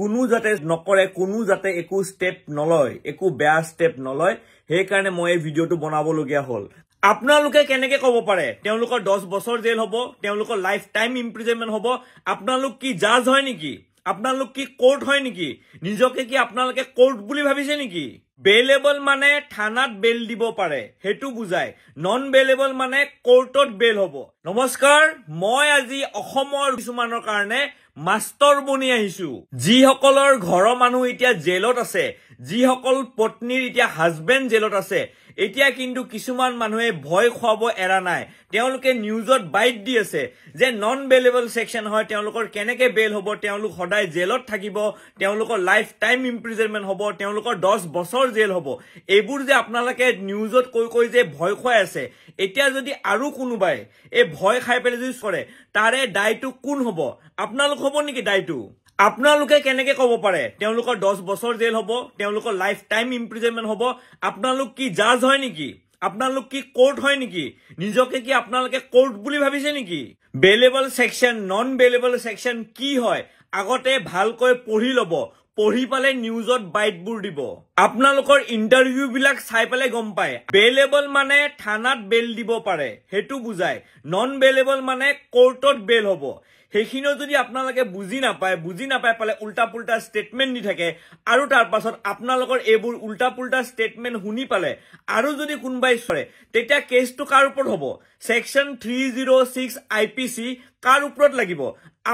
কোনো যাতে নকৰে কোনো যাতে একো ষ্টেপ নলয় একো বেয়া ষ্টেপ নলয় সেইকাৰণে মই এই ভিডিঅ'টো বনাবলগীয়া হ'ল আপোনালোকে কেনেকে ক'ব পাৰে তেওঁলোকৰ দহ বছৰ জেল হ'ব তেওঁলোকৰ লাইফ টাইম ইম্প্ৰিজনমেণ্ট হ'ব আপোনালোক কি জাজ হয় নেকি আপোনালোক কি কৰ্ট হয় নেকি নিজকে কি আপোনালোকে কোৰ্ট বুলি ভাবিছে নেকি বেলেবল মানে থানাত বেল দিব পাৰে সেইটো বুজায় নন বেলেবল মানে কোৰ্টত বেল হব নমস্কাৰ মই আজি অসমৰ কিছুমানৰ কাৰণে মাষ্টৰ বনি আহিছো যিসকলৰ ঘৰৰ মানুহ এতিয়া জেলত আছে যিসকল পত্নীৰ এতিয়া হাজবেণ্ড জেলত আছে এতিয়া কিন্তু কিছুমান মানুহে ভয় খুৱাব এৰা নাই তেওঁলোকে নিউজত বাইট দি আছে যে নন বেলেবল ছেকশ্যন হয় তেওঁলোকৰ কেনেকৈ বেল হ'ব তেওঁলোক সদায় জেলত থাকিব তেওঁলোকৰ লাইফ টাইম ইম্প্ৰিজনমেণ্ট হ'ব তেওঁলোকৰ দহ বছৰ জেল হ'ব এইবোৰ যে আপোনালোকে নিউজত কৈ কৈ যে ভয় খুৱাই আছে এতিয়া যদি আৰু কোনোবাই এই ভয় খাই পেলাই যদি কৰে তাৰে দায়টো কোন হ'ব আপোনালোক হ'ব নেকি দায়টো আপোনালোকে কেনেকে কব পাৰে তেওঁলোকৰ দহ বছৰ জেল হব তেওঁলোকৰ লাইফ টাইম ইমপ্ৰিজনমেণ্ট হব আপোনালোক কি জাজ হয় নেকি আপোনালোক কি কৰ্ট হয় নেকি নিজকে কি আপোনালোকে কোৰ্ট বুলি ভাবিছে নেকি bailable section non bailable section কি হয় আগতে ভালকৈ পঢ়ি লব পঢ়ি পালে নিউজত বাইটবোৰ দিব আপোনালোকৰ ইণ্টাৰভিউ বিলাক চাই পেলাই গম পায় বেলেবল মানে থানাত বেল দিব পাৰে সেইটো বুজায় নন বেলেবল মানে কৰ্টত বেল হ'ব সেইখিনিও যদি আপোনালোকে বুজি নাপায় বুজি নাপায় পালে উল্টা পুল্টা ষ্টেটমেণ্ট দি থাকে আৰু পাছত আপোনালোকৰ এইবোৰ উল্টা পুল্টা ষ্টেটমেণ্ট শুনি পালে আৰু যদি কোনোবাই চৰে তেতিয়া কেছটো কাৰ ওপৰত হ'ব section three zero' six I P C কাৰ ওপৰত লাগিব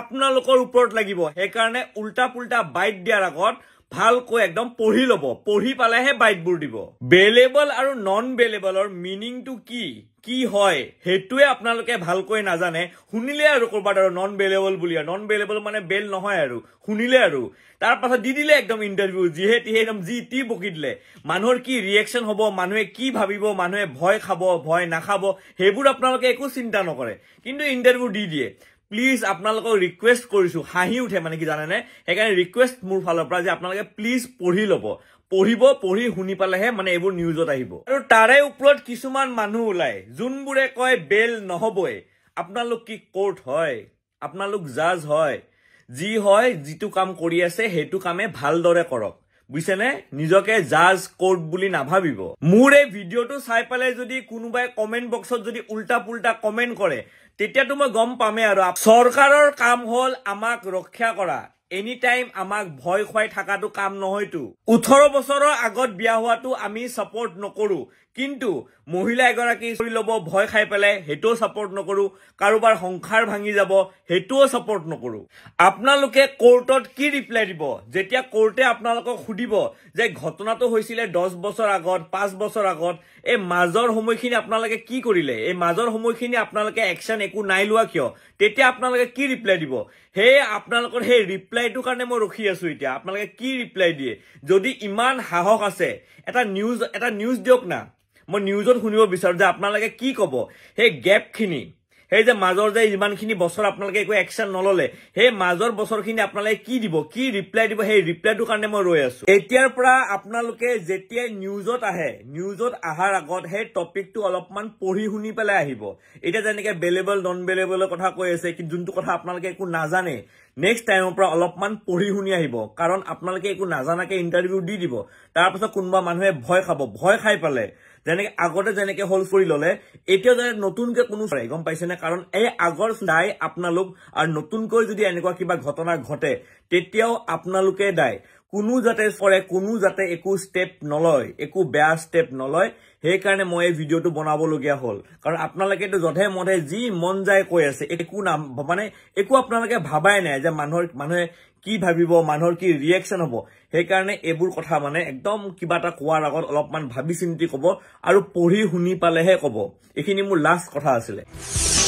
আপোনালোকৰ ওপৰত লাগিব সেইকাৰণে উল্টা পুল্টা বাইট দিয়াৰ আগত ভালকৈ একদম পঢ়ি ল'ব পঢ়ি পালেহে বাইটবোৰ দিব বেলেবল আৰু নন বেলেবলৰ মিনিংটো কি কি হয় সেইটোৱে আপোনালোকে ভালকৈ নাজানে শুনিলে আৰু ক'ৰবাত আৰু নন বেলেবল বুলি নন বেলেবল মানে বেল নহয় আৰু শুনিলে আৰু তাৰ পাছত দি দিলে একদম ইণ্টাৰভিউ যিহে তিহে একদম যি টি বকি দিলে মানুহৰ কি ৰিয়েকশ্যন হ'ব মানুহে কি ভাবিব মানুহে ভয় খাব ভয় নাখাব সেইবোৰ আপোনালোকে একো চিন্তা নকৰে কিন্তু ইণ্টাৰভিউ দি দিয়ে প্লিজ আপোনালোকক ৰিকুৱেষ্ট কৰিছো হাঁহি উঠে মানে কি জানেনে সেইকাৰণে ৰিকুৱেষ্ট মোৰ ফালৰ পৰা যে আপোনালোকে প্লিজ পঢ়ি ল'ব পঢ়িব পঢ়ি শুনি পালেহে মানে এইবোৰ নিউজত আহিব আৰু তাৰে ওপৰত কিছুমান মানুহ ওলায় যোনবোৰে কয় বেল নহবই আপোনালোক কি কৰ্ট হয় আপোনালোক জাজ হয় যি হয় যিটো কাম কৰি আছে সেইটো কামে ভালদৰে কৰক বুঝছেনে নিজকে জাজ কোৰ্ট বুলি নাভাবিব মোৰ এই ভিডিঅ'টো চাই পেলাই যদি কোনোবাই কমেন্ট বক্সত যদি উল্টা পুল্টা কমেন্ট কৰে তেতিয়াতো মই গম পামে আৰু চৰকাৰৰ কাম হল আমাক ৰক্ষা কৰা এনি টাইম আমাক ভয় খুৱাই থকাটো কাম নহয়তো ওঠৰ বছৰৰ আগত বিয়া হোৱাটো আমি ছাপৰ্ট নকৰো কিন্তু মহিলা এগৰাকী চলি ল'ব ভয় খাই পেলাই সেইটোও ছাপৰ্ট নকৰো কাৰোবাৰ সংসাৰ ভাঙি যাব সেইটোও ছাপৰ্ট নকৰো আপোনালোকে কৰ্টত কি ৰিপ্লাই দিব যেতিয়া কৰ্টে আপোনালোকক সুধিব যে ঘটনাটো হৈছিলে দহ বছৰ আগত পাঁচ বছৰ আগত এই মাজৰ সময়খিনি আপোনালোকে কি কৰিলে এই মাজৰ সময়খিনি আপোনালোকে একশ্যন একো নাই লোৱা কিয় তেতিয়া আপোনালোকে কি ৰিপ্লাই দিব সেয়ে আপোনালোকৰ সেই ৰিপ্লাই ৰিপ্লাইটোৰ কাৰণে মই ৰখি আছো এতিয়া আপোনালোকে কি ৰিপ্লাই দিয়ে যদি ইমান সাহস আছে এটা নিউজ এটা নিউজ দিয়ক না মই নিউজত শুনিব বিচাৰো যে আপোনালোকে কি ক'ব সেই গেপখিনি সেই যে মাজৰ যে ইমানখিনি বছৰ আপোনালোকে একো একশ্যন নললে সেই মাজৰ বছৰখিনি আপোনালোকে কি দিব কি ৰিপ্লাই দিব সেই ৰিপ্লাইটোৰ কাৰণে মই ৰৈ আছো এতিয়াৰ পৰা আপোনালোকে যেতিয়াই নিউজত আহে নিউজত অহাৰ আগত সেই টপিকটো অলপমান পঢ়ি শুনি পেলাই আহিব এতিয়া যেনেকে বেলেবল নন বেলেবলৰ কথা কৈ আছে যোনটো কথা আপোনালোকে একো নাজানে নেক্সট টাইমৰ পৰা অলপমান পঢ়ি শুনি আহিব কাৰণ আপোনালোকে একো নাজানাকে ইণ্টাৰভিউ দি দিব তাৰপাছত কোনোবা মানুহে ভয় খাব ভয় খাই পেলাই যেনেকে আগতে যেনেকে হল কৰি ললে এতিয়া যেনে নতুনকে কোনো চৰে গম পাইছেনে কাৰণ এই আগৰ দায় আপোনালোক আৰু নতুনকৈ যদি এনেকুৱা কিবা ঘটনা ঘটে তেতিয়াও আপোনালোকে দায় কোনো যাতে ফৰে কোনো যাতে একো ষ্টেপ নলয় একো বেয়া ষ্টেপ নলয় সেইকাৰণে মই এই ভিডিঅ'টো বনাবলগীয়া হ'ল কাৰণ আপোনালোকেতো যধে মধে যি মন যায় কৈ আছে একো নাম মানে একো আপোনালোকে ভবাই নাই যে মানুহৰ মানুহে কি ভাবিব মানুহৰ কি ৰিয়েকশ্যন হ'ব সেইকাৰণে এইবোৰ কথা মানে একদম কিবা এটা কোৱাৰ আগত অলপমান ভাবি চিন্তি ক'ব আৰু পঢ়ি শুনি পালেহে ক'ব এইখিনি মোৰ লাষ্ট কথা আছিলে